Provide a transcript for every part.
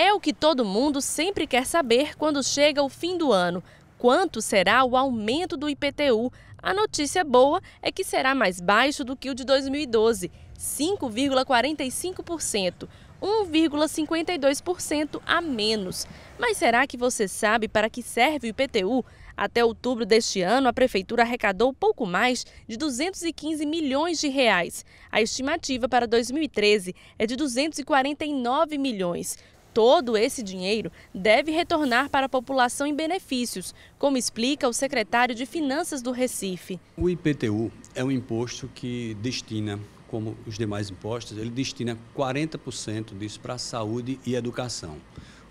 É o que todo mundo sempre quer saber quando chega o fim do ano. Quanto será o aumento do IPTU? A notícia boa é que será mais baixo do que o de 2012, 5,45%, 1,52% a menos. Mas será que você sabe para que serve o IPTU? Até outubro deste ano, a prefeitura arrecadou pouco mais de 215 milhões de reais. A estimativa para 2013 é de 249 milhões. Todo esse dinheiro deve retornar para a população em benefícios, como explica o secretário de Finanças do Recife. O IPTU é um imposto que destina, como os demais impostos, ele destina 40% disso para saúde e educação.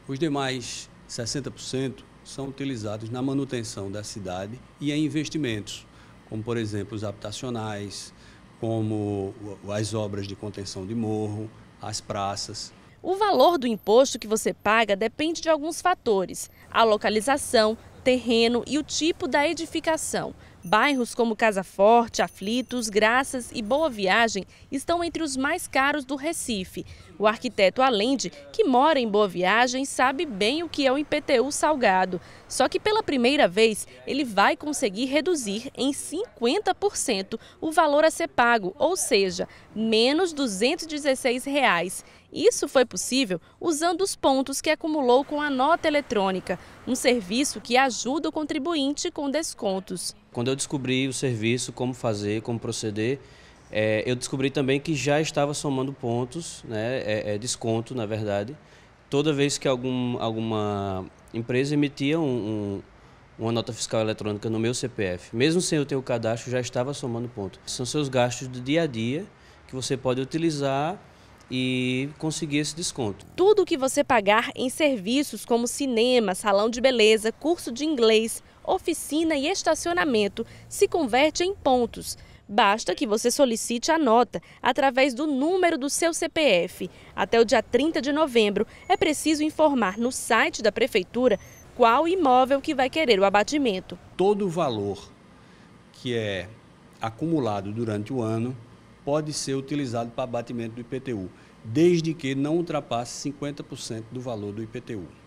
Os demais 60% são utilizados na manutenção da cidade e em investimentos, como por exemplo os habitacionais, como as obras de contenção de morro, as praças. O valor do imposto que você paga depende de alguns fatores: a localização, terreno e o tipo da edificação. Bairros como Casa Forte, Aflitos, Graças e Boa Viagem estão entre os mais caros do Recife. O arquiteto Alende, que mora em Boa Viagem, sabe bem o que é o IPTU salgado. Só que pela primeira vez, ele vai conseguir reduzir em 50% o valor a ser pago, ou seja, menos R$ 216. Reais. Isso foi possível usando os pontos que acumulou com a nota eletrônica, um serviço que ajuda o contribuinte com descontos. Quando eu descobri o serviço, como fazer, como proceder, é, eu descobri também que já estava somando pontos, né, é, é desconto, na verdade, toda vez que algum, alguma empresa emitia um, um, uma nota fiscal eletrônica no meu CPF, mesmo sem eu ter o cadastro, já estava somando pontos São seus gastos do dia a dia que você pode utilizar e conseguir esse desconto. Tudo que você pagar em serviços como cinema, salão de beleza, curso de inglês, oficina e estacionamento se converte em pontos. Basta que você solicite a nota através do número do seu CPF. Até o dia 30 de novembro é preciso informar no site da prefeitura qual imóvel que vai querer o abatimento. Todo o valor que é acumulado durante o ano pode ser utilizado para abatimento do IPTU, desde que não ultrapasse 50% do valor do IPTU.